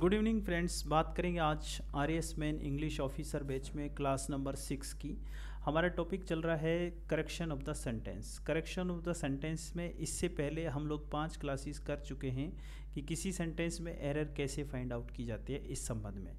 good evening friends बात करेंगे आज R S man English officer batch में क्लास नंबर सिक्स की हमारा टॉपिक चल रहा है correction of the sentence correction of the sentence में इससे पहले हम लोग पांच क्लासेस कर चुके हैं कि किसी सेंटेंस में एरर कैसे फाइंड आउट की जाती है इस संबंध में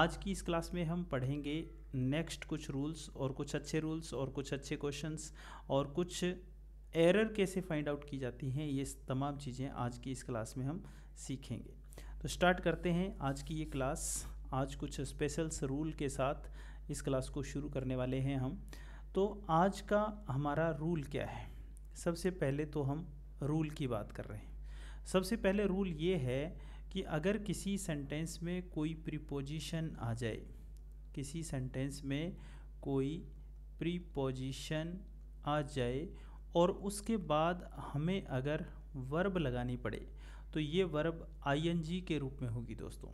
आज की इस क्लास में हम पढ़ेंगे नेक्स्ट कुछ रूल्स और कुछ अच्छे रूल्स और कुछ अच्छे क्वेश्चंस और कुछ एरर कैसे फाइंड आउट की जाती हैं ये तमाम चीज़ें आज की इस क्लास में हम सीखेंगे तो स्टार्ट करते हैं आज की ये क्लास आज कुछ स्पेशल्स रूल के साथ इस क्लास को शुरू करने वाले हैं हम तो आज का हमारा रूल क्या है सबसे पहले तो हम रूल की बात कर रहे हैं सबसे पहले रूल ये है कि अगर किसी सेंटेंस में कोई प्रीपोजिशन आ जाए किसी सेंटेंस में कोई प्रीपोजिशन आ जाए और उसके बाद हमें अगर वर्ब लगानी पड़े तो ये वर्ब आईएनजी के रूप में होगी दोस्तों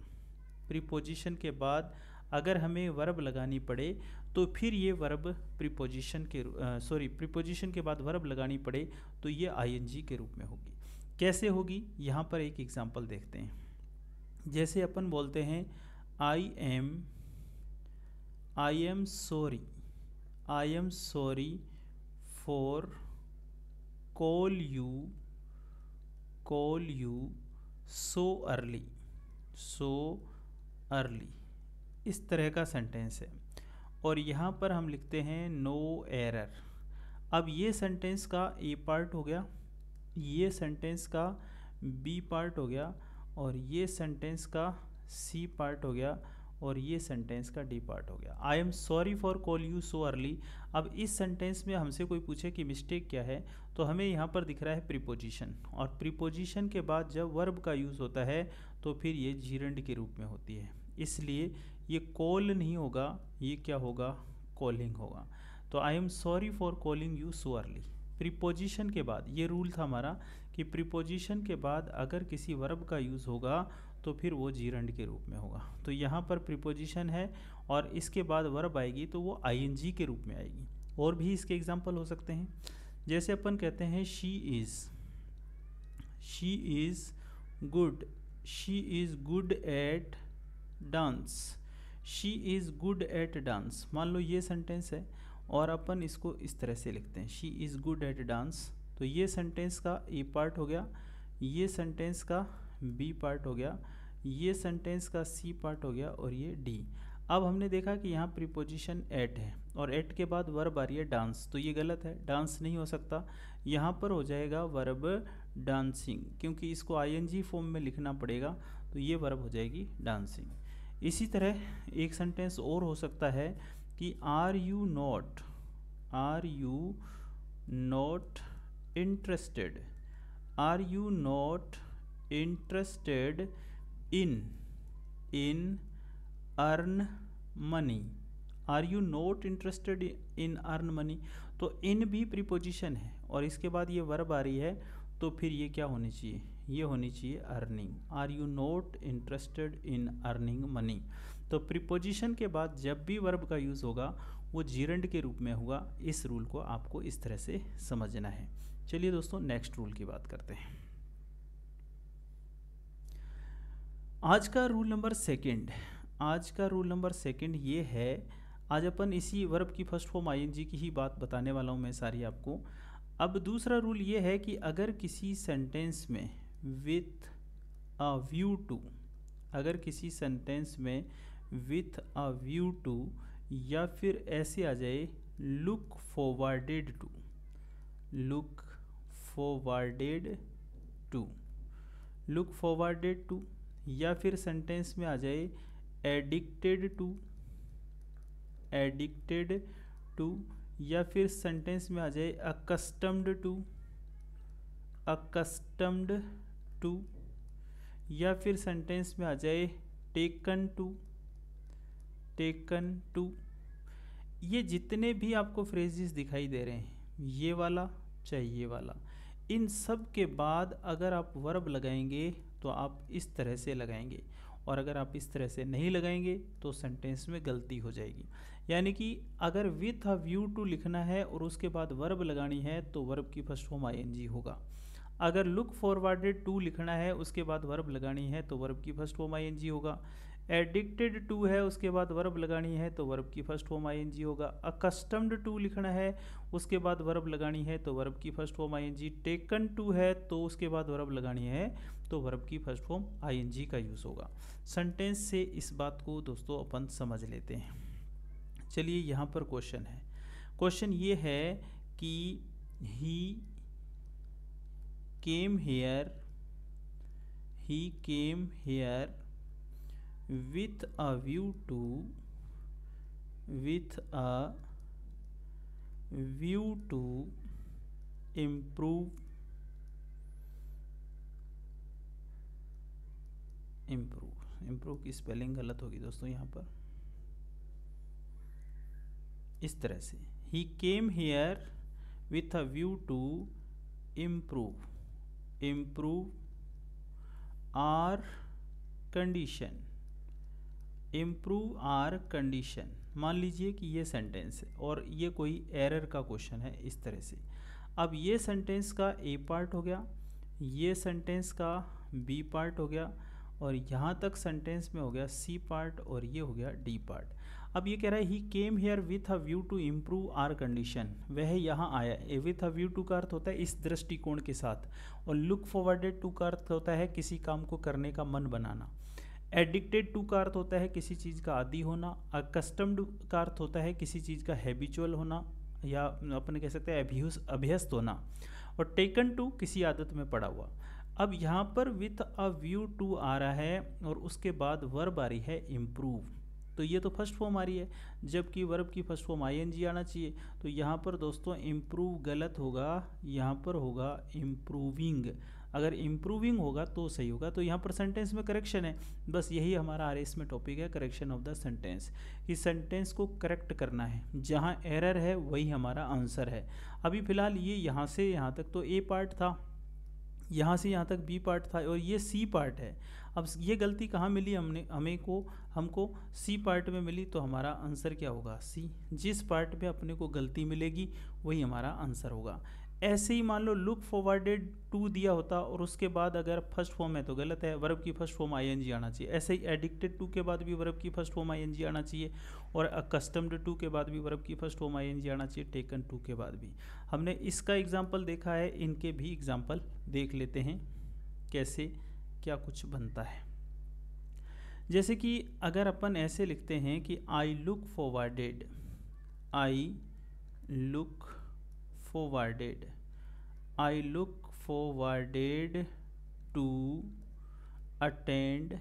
प्रीपोजिशन के बाद अगर हमें वर्ब लगानी पड़े तो फिर ये वर्ब प्रीपोजिशन के सॉरी प्रीपोजिशन के बाद वर्ब लगानी पड़े तो ये आईएनजी के रूप में होगी कैसे होगी यहाँ पर एक एग्जाम्पल देखते हैं जैसे अपन बोलते हैं I am I am sorry I am sorry for call you call you so early so early इस तरह का सेंटेंस है और यहाँ पर हम लिखते हैं नो एरर अब ये सेंटेंस का ए पार्ट हो गया ये सेंटेंस का बी पार्ट हो गया और ये सेंटेंस का सी पार्ट हो गया और ये सेंटेंस का डी पार्ट हो गया I am sorry for call you so early अब इस सेंटेंस में हमसे कोई पूछे कि मिस्टेक क्या है तो हमें यहाँ पर दिख रहा है प्रीपोजिशन और प्रीपोजिशन के बाद जब वर्ब का यूज़ होता है तो फिर ये जीरंड के रूप में होती है इसलिए ये कॉल नहीं होगा ये क्या होगा कॉलिंग होगा तो I am sorry for calling you so early preposition के बाद ये रूल था हमारा कि प्रीपोजिशन के बाद अगर किसी वर्ब का यूज़ होगा तो फिर वो जीरंड के रूप में होगा तो यहाँ पर प्रिपोजिशन है और इसके बाद वर्ब आएगी तो वो आई के रूप में आएगी और भी इसके एग्जाम्पल हो सकते हैं जैसे अपन कहते हैं she is she is good she is good at dance she is good at dance मान लो ये सेंटेंस है और अपन इसको इस तरह से लिखते हैं she is good at dance तो ये सेंटेंस का ए पार्ट हो गया ये सेंटेंस का बी पार्ट हो गया ये सेंटेंस का सी पार्ट हो गया और ये डी अब हमने देखा कि यहाँ प्रीपोजिशन एट है और एट के बाद वर्ब आ रही है डांस तो ये गलत है डांस नहीं हो सकता यहाँ पर हो जाएगा वर्ब डांसिंग क्योंकि इसको आईएनजी फॉर्म में लिखना पड़ेगा तो ये वर्ब हो जाएगी डांसिंग इसी तरह एक सेंटेंस और हो सकता है कि are you not are you not interested are you not interested in in earn money are you not interested in earn money तो इन भी प्रीपोजिशन है और इसके बाद ये वर्ब आ रही है तो फिर ये क्या होनी चाहिए ये होनी चाहिए earning are you not interested in earning money तो प्रीपोजिशन के बाद जब भी वर्ब का यूज़ होगा वो जीरंड के रूप में होगा इस रूल को आपको इस तरह से समझना है चलिए दोस्तों नेक्स्ट रूल की बात करते हैं आज का रूल नंबर सेकंड आज का रूल नंबर सेकंड ये है आज अपन इसी वर्ब की फर्स्ट फॉर्म आईएनजी की ही बात बताने वाला हूँ मैं सारी आपको अब दूसरा रूल ये है कि अगर किसी सेंटेंस में विथ अ व्यू टू अगर किसी सेंटेंस में विथ अ व्यू टू या फिर ऐसे आ जाए look forwarded to look forwarded to look forwarded to या फिर सेंटेंस में आ जाए एडिक्टेड टू एडिक्टेड टू या फिर सेंटेंस में आ जाए अकस्टम्ड टू अकस्टम्ड टू या फिर सेंटेंस में आ जाए टेकन टू टेकन टू ये जितने भी आपको फ्रेजेस दिखाई दे रहे हैं ये वाला चाहिए वाला इन सब के बाद अगर आप वर्ब लगाएंगे तो आप इस तरह से लगाएंगे और अगर आप इस तरह से नहीं लगाएंगे तो सेंटेंस में गलती हो जाएगी यानी कि अगर विथ अ व्यू टू लिखना है और उसके बाद वर्ब लगानी है तो वर्ब की फर्स्ट फॉर्म आई होगा अगर लुक फॉरवर्डेड टू लिखना है उसके बाद वर्ब लगानी है तो वर्ब की फर्स्ट फॉर्म आई होगा एडिक्टेड टू है उसके बाद वर्ब लगानी है तो वर्ब की फर्स्ट फॉर्म आई होगा अकस्टम्ड टू लिखना है उसके बाद वर्ब लगानी है तो वर्ब की first form I N taken to है तो उसके बाद वर्ब लगानी है तो वर्ब की फर्स्ट फॉर्म आईएनजी का यूज़ होगा सेंटेंस से इस बात को दोस्तों अपन समझ लेते हैं चलिए यहाँ पर क्वेश्चन है क्वेश्चन ये है कि he came here he came here with a view to with a view to improve improve improve की स्पेलिंग गलत होगी दोस्तों यहाँ पर इस तरह से he came here with a view to improve improve our condition improve our condition मान लीजिए कि ये सेंटेंस है और ये कोई एरर का क्वेश्चन है इस तरह से अब ये सेंटेंस का ए पार्ट हो गया ये सेंटेंस का बी पार्ट हो गया और यहाँ तक सेंटेंस में हो गया सी पार्ट और ये हो गया डी पार्ट अब ये कह रहा है he came here with a view to improve our condition वह यहाँ आया ए विथ अ व्यू टू का अर्थ होता है इस दृष्टिकोण के साथ और लुक फॉरवर्डेड टू का अर्थ होता है किसी काम को करने का मन बनाना एडिक्टेड टू का अर्थ होता है किसी चीज़ का आदि होना अकस्टम्ड का अर्थ होता है किसी चीज़ का हैबिचुअल होना या अपन कह सकते हैं अभ्यस्त होना और टेकन टू किसी आदत में पड़ा हुआ अब यहाँ पर विथ अ व्यू टू आ रहा है और उसके बाद वर्ब आ रही है इम्प्रूव तो ये तो फर्स्ट फॉर्म आ रही है जबकि वर्ब की फर्स्ट फॉर्म आई आना चाहिए तो यहाँ पर दोस्तों इम्प्रूव गलत होगा यहाँ पर होगा इम्प्रूविंग अगर इम्प्रूविंग होगा तो सही होगा तो यहाँ पर सेंटेंस में करेक्शन है बस यही हमारा आर एस में टॉपिक है करेक्शन ऑफ द सेंटेंस कि सेंटेंस को करेक्ट करना है जहाँ एरर है वही हमारा आंसर है अभी फ़िलहाल ये यहाँ से यहाँ तक तो ए पार्ट था यहाँ से यहाँ तक बी पार्ट था और ये सी पार्ट है अब ये गलती कहाँ मिली हमने हमें को हमको सी पार्ट में मिली तो हमारा आंसर क्या होगा सी जिस पार्ट में अपने को गलती मिलेगी वही हमारा आंसर होगा ऐसे ही मान लो लुक फॉरवर्डेड टू दिया होता और उसके बाद अगर फर्स्ट फॉर्म है तो गलत है वर्ब की फर्स्ट फॉर्म आई आना चाहिए ऐसे ही एडिक्टेड टू के बाद भी वर्ब की फर्स्ट फॉर्म आई आना चाहिए और अकस्टम्ड टू के बाद भी वर्ब की फर्स्ट फॉर्म आई आना चाहिए टेकन टू के बाद भी हमने इसका एग्जाम्पल देखा है इनके भी एग्जाम्पल देख लेते हैं कैसे क्या कुछ बनता है जैसे कि अगर अपन ऐसे लिखते हैं कि I look forwarded I look forwarded i look forwarded to attend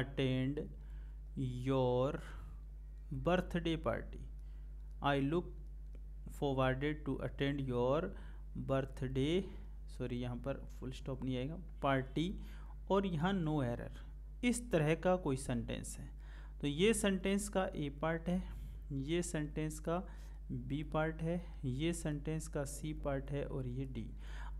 attend your birthday party i look forwarded to attend your birthday sorry यहाँ पर फुल स्टॉप नहीं आएगा पार्टी और यहाँ नो एरर इस तरह का कोई सेंटेंस है तो ये सेंटेंस का ए पार्ट है ये सेंटेंस का बी पार्ट है ये सेंटेंस का सी पार्ट है और ये D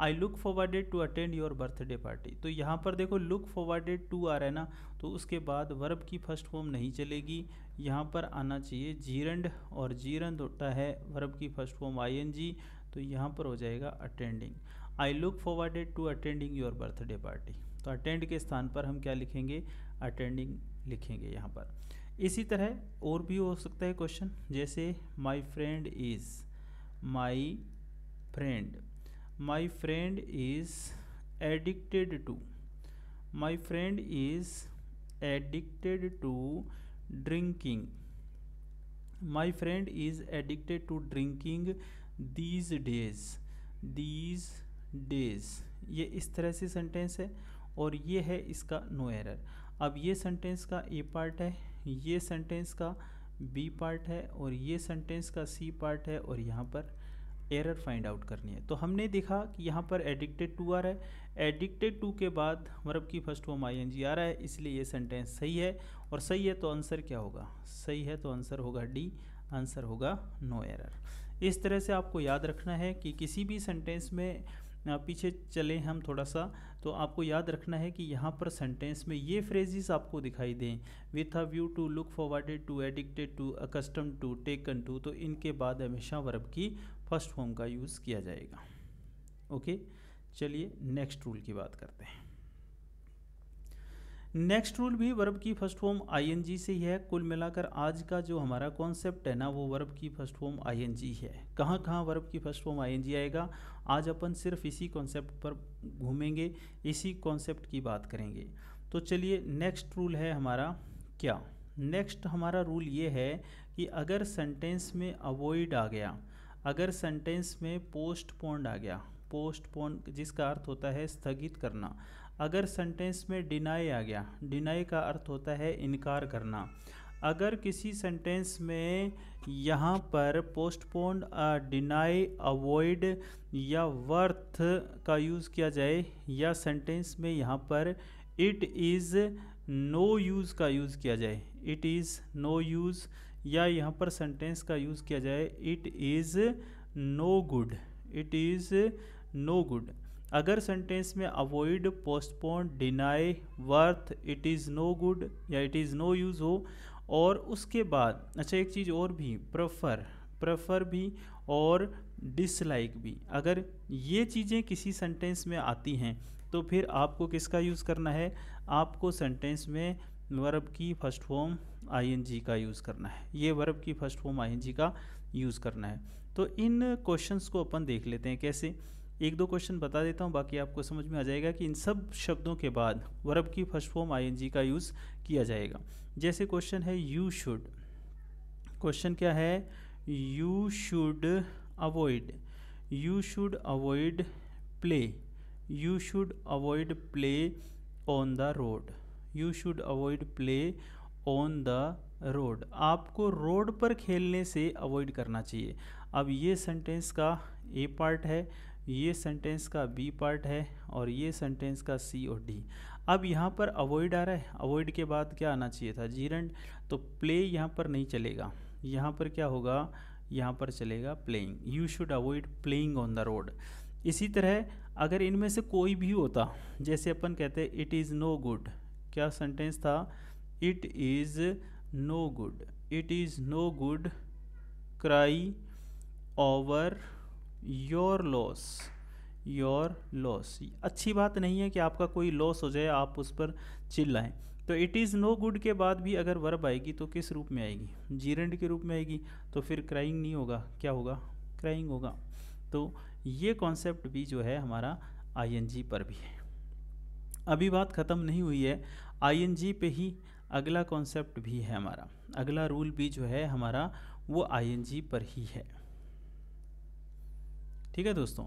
I look forwarded to attend your birthday party तो यहाँ पर देखो लुक फॉरवर्डेड टू आ रहा है ना तो उसके बाद वर्ब की फर्स्ट फॉर्म नहीं चलेगी यहाँ पर आना चाहिए जीरंड और जीरंड होता है वर्ब की first form I N G तो यहाँ पर हो जाएगा attending I look forwarded to attending your birthday party तो अटेंड के स्थान पर हम क्या लिखेंगे अटेंडिंग लिखेंगे यहाँ पर इसी तरह और भी हो सकता है क्वेश्चन जैसे my friend is my friend my friend is addicted to my friend is addicted to drinking my friend is addicted to drinking these days these days ये इस तरह से सेंटेंस है और ये है इसका नो no एरर अब ये सेंटेंस का ए पार्ट है ये सेंटेंस का बी पार्ट है और ये सेंटेंस का सी पार्ट है और यहाँ पर एरर फाइंड आउट करनी है तो हमने देखा कि यहाँ पर एडिक्टेड टू आ रहा है एडिक्टेड टू के बाद मरब की first form I N G आ रहा है इसलिए ये सेंटेंस सही है और सही है तो आंसर क्या होगा सही है तो आंसर होगा डी आंसर होगा नो एरर इस तरह से आपको याद रखना है कि किसी भी सेंटेंस में पीछे चलें हम थोड़ा सा तो आपको याद रखना है कि यहाँ पर सेंटेंस में ये फ्रेजेस आपको दिखाई दें with a view to look forwarded to addicted to accustom to taken to तो इनके बाद हमेशा वर्ब की फर्स्ट फॉर्म का यूज़ किया जाएगा ओके चलिए नेक्स्ट रूल की बात करते हैं नेक्स्ट रूल भी वर्ब की फर्स्ट फॉर्म आईएनजी से ही है कुल मिलाकर आज का जो हमारा कॉन्सेप्ट है ना वो वर्ब की फर्स्ट फॉर्म आईएनजी है कहाँ कहाँ वर्ब की फर्स्ट फॉर्म आईएनजी आएगा आज अपन सिर्फ इसी कॉन्सेप्ट पर घूमेंगे इसी कॉन्सेप्ट की बात करेंगे तो चलिए नेक्स्ट रूल है हमारा क्या नेक्स्ट हमारा रूल ये है कि अगर सेंटेंस में अवॉइड आ गया अगर सेंटेंस में पोस्टपोन्ड आ गया पोस्टपोन जिसका अर्थ होता है स्थगित करना अगर सेंटेंस में डिनाई आ गया डिनाई का अर्थ होता है इनकार करना अगर किसी सेंटेंस में यहाँ पर पोस्टपोन डिनाई अवॉइड या वर्थ का यूज़ किया जाए या सेंटेंस में यहाँ पर इट इज़ नो यूज़ का यूज़ किया जाए इट इज़ नो यूज़ या यहाँ पर सेंटेंस का यूज़ किया जाए it is no good it is no good अगर सेंटेंस में avoid postpone deny worth it is no good या इट इज़ नो यूज़ हो और उसके बाद अच्छा एक चीज़ और भी प्रफर प्रफ़र भी और डिसलाइक भी अगर ये चीज़ें किसी सेंटेंस में आती हैं तो फिर आपको किसका यूज़ करना है आपको सेंटेंस में वर्ब की फर्स्ट फॉर्म आईएनजी का यूज़ करना है ये वर्ब की फर्स्ट फॉर्म आईएनजी का यूज़ करना है तो इन क्वेश्चंस को अपन देख लेते हैं कैसे एक दो क्वेश्चन बता देता हूँ बाकी आपको समझ में आ जाएगा कि इन सब शब्दों के बाद वर्ब की फर्स्ट फॉर्म आईएनजी का यूज़ किया जाएगा जैसे क्वेश्चन है यू शुड क्वेश्चन क्या है you should avoid you should avoid play you should avoid play on the road you should avoid play on the road आपको रोड पर खेलने से अवॉइड करना चाहिए अब ये सेंटेंस का ए पार्ट है ये सेंटेंस का बी पार्ट है और ये सेंटेंस का सी और डी अब यहाँ पर अवॉइड आ रहा है अवॉइड के बाद क्या आना चाहिए था जीरंड तो प्ले यहाँ पर नहीं चलेगा यहाँ पर क्या होगा यहाँ पर चलेगा playing you should avoid playing on the road इसी तरह अगर इनमें से कोई भी होता जैसे अपन कहते हैं इट इज़ नो गुड क्या सेंटेंस था it is no good it is no good cry over your loss your loss अच्छी बात नहीं है कि आपका कोई लॉस हो जाए आप उस पर चिल्लाएं तो इट इज़ नो गुड के बाद भी अगर वर्ब आएगी तो किस रूप में आएगी जीरेंड के रूप में आएगी तो फिर क्राइंग नहीं होगा क्या होगा क्राइंग होगा तो ये कॉन्सेप्ट भी जो है हमारा आईएनजी पर भी है अभी बात ख़त्म नहीं हुई है आईएनजी पे ही अगला कॉन्सेप्ट भी है हमारा अगला रूल भी जो है हमारा वो आईएनजी पर ही है ठीक है दोस्तों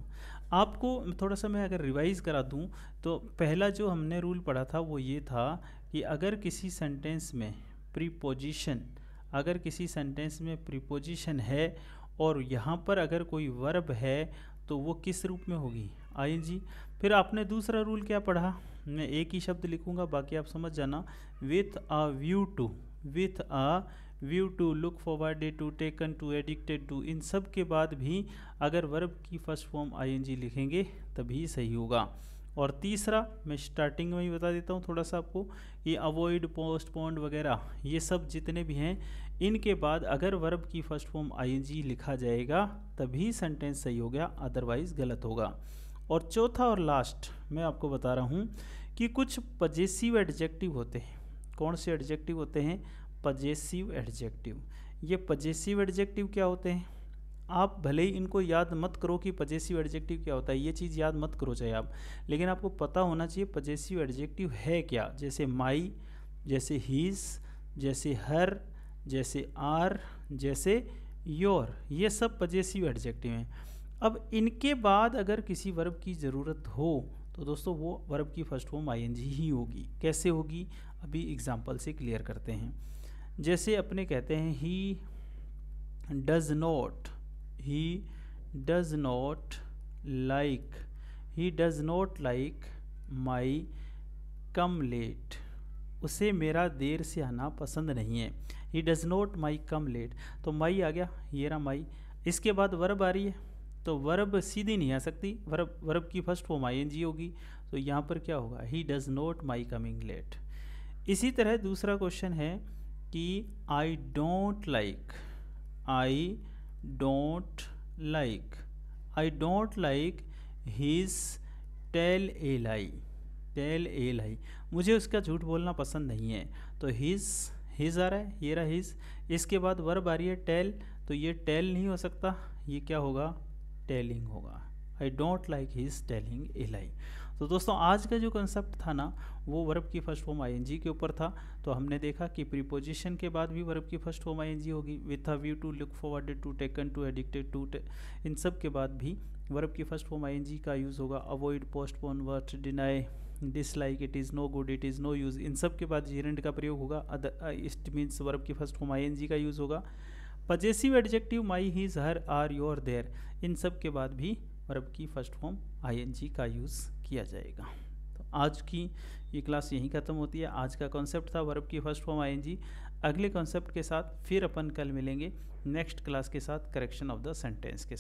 आपको थोड़ा सा मैं अगर रिवाइज़ करा दूँ तो पहला जो हमने रूल पढ़ा था वो ये था कि अगर किसी सेंटेंस में प्रीपोजिशन अगर किसी सेंटेंस में प्रीपोजिशन है और यहाँ पर अगर कोई वर्ब है तो वो किस रूप में होगी आईएनजी फिर आपने दूसरा रूल क्या पढ़ा मैं एक ही शब्द लिखूँगा बाकी आप समझ जाना with a view to with a view to look forward to taken to addicted to इन सब के बाद भी अगर वर्ब की फर्स्ट फॉर्म आईएनजी लिखेंगे तभी सही होगा और तीसरा मैं स्टार्टिंग में ही बता देता हूँ थोड़ा सा आपको ये अवॉइड पोस्टपोन्ड वगैरह ये सब जितने भी हैं इनके बाद अगर वर्ब की फर्स्ट फॉर्म आईएनजी लिखा जाएगा तभी सेंटेंस सही हो गया अदरवाइज गलत होगा और चौथा और लास्ट मैं आपको बता रहा हूँ कि कुछ पजेसिव एडजेक्टिव होते हैं कौन से एडजेक्टिव होते हैं पजेसिव एडजेक्टिव ये पजेसिव एडजेक्टिव क्या होते हैं आप भले ही इनको याद मत करो कि पजेसिव एडजेक्टिव क्या होता है ये चीज़ याद मत करो चाहे आप लेकिन आपको पता होना चाहिए पजेसिव एडजेक्टिव है क्या जैसे माई जैसे हीज जैसे हर जैसे आर जैसे योर ये सब पजेसिव एडजेक्टिव हैं अब इनके बाद अगर किसी वर्ब की ज़रूरत हो तो दोस्तों वो वर्ब की फर्स्ट फॉर्म आईएनजी ही होगी कैसे होगी अभी एग्जाम्पल से क्लियर करते हैं जैसे अपने कहते हैं he does not he does not like he does not like my come late उसे मेरा देर से आना पसंद नहीं है he does not my come late तो माई आ गया ये रहा माई इसके बाद वर्ब आ रही है तो वर्ब सीधी नहीं आ सकती वर्ब वर्ब की first form I N G होगी तो यहाँ पर क्या होगा he does not my coming late इसी तरह दूसरा क्वेश्चन है कि I don't like I don't like I don't like his tell a lie tell a lie मुझे उसका झूठ बोलना पसंद नहीं है तो हीज हीज आ रहा है ये रहा हीज इसके बाद वर्ब आ रही है टेल तो ये टेल नहीं हो सकता ये क्या होगा टेलिंग होगा I don't like his telling a lie तो दोस्तों आज का जो कंसेप्ट था ना वो वर्ब की फर्स्ट फॉर्म आई के ऊपर था तो हमने देखा कि प्रीपोजिशन के बाद भी वर्ब की फर्स्ट फॉर्म आई होगी with a view to look forward to taken to addicted to इन सब के बाद भी वर्ब की फर्स्ट फॉर्म आई का यूज़ होगा avoid postpone avert deny dislike it is no good it is no use इन सब के बाद जीरेंट का प्रयोग होगा इस्ट मीन्स uh, वर्ब की फर्स्ट फॉर्म आई का यूज़ होगा possessive adjective my his her our your their इन सब के बाद भी वर्ब की फर्स्ट फॉर्म आई का यूज़ किया जाएगा तो आज की ये क्लास यहीं ख़त्म होती है आज का कॉन्सेप्ट था वर्ब की फर्स्ट फॉर्म जी अगले कॉन्सेप्ट के साथ फिर अपन कल मिलेंगे नेक्स्ट क्लास के साथ करेक्शन ऑफ द सेंटेंस के साथ